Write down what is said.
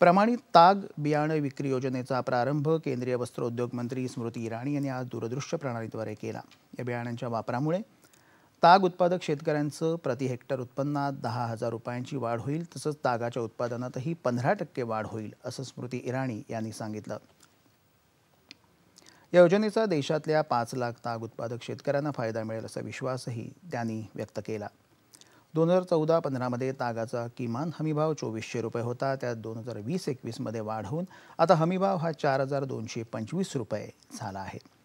प्रमाणित ताग बियाणं विक्री योजनेचा प्रारंभ केंद्रीय वस्त्रोद्योग मंत्री स्मृती इराणी यांनी आज दूरदृश्य प्रणालीद्वारे केला या बियाण्यांच्या वापरामुळे ताग उत्पादक शेतकऱ्यांचं प्रति हेक्टर उत्पन्नात दहा हजार रुपयांची वाढ होईल तसंच तागाच्या उत्पादनातही पंधरा टक्के वाढ होईल असं स्मृती इराणी यांनी सांगितलं या योजनेचा देशातल्या पाच लाख ताग उत्पादक शेतकऱ्यांना फायदा मिळेल असा विश्वासही त्यांनी व्यक्त केला दोन हजार चौदा पंधरामध्ये तागाचा किमान हमीभाव चोवीसशे रुपये होता त्यात दोन हजार वीस एकवीसमध्ये वाढ होऊन आता हमीभाव हा चार हजार दोनशे पंचवीस रुपये झाला आहे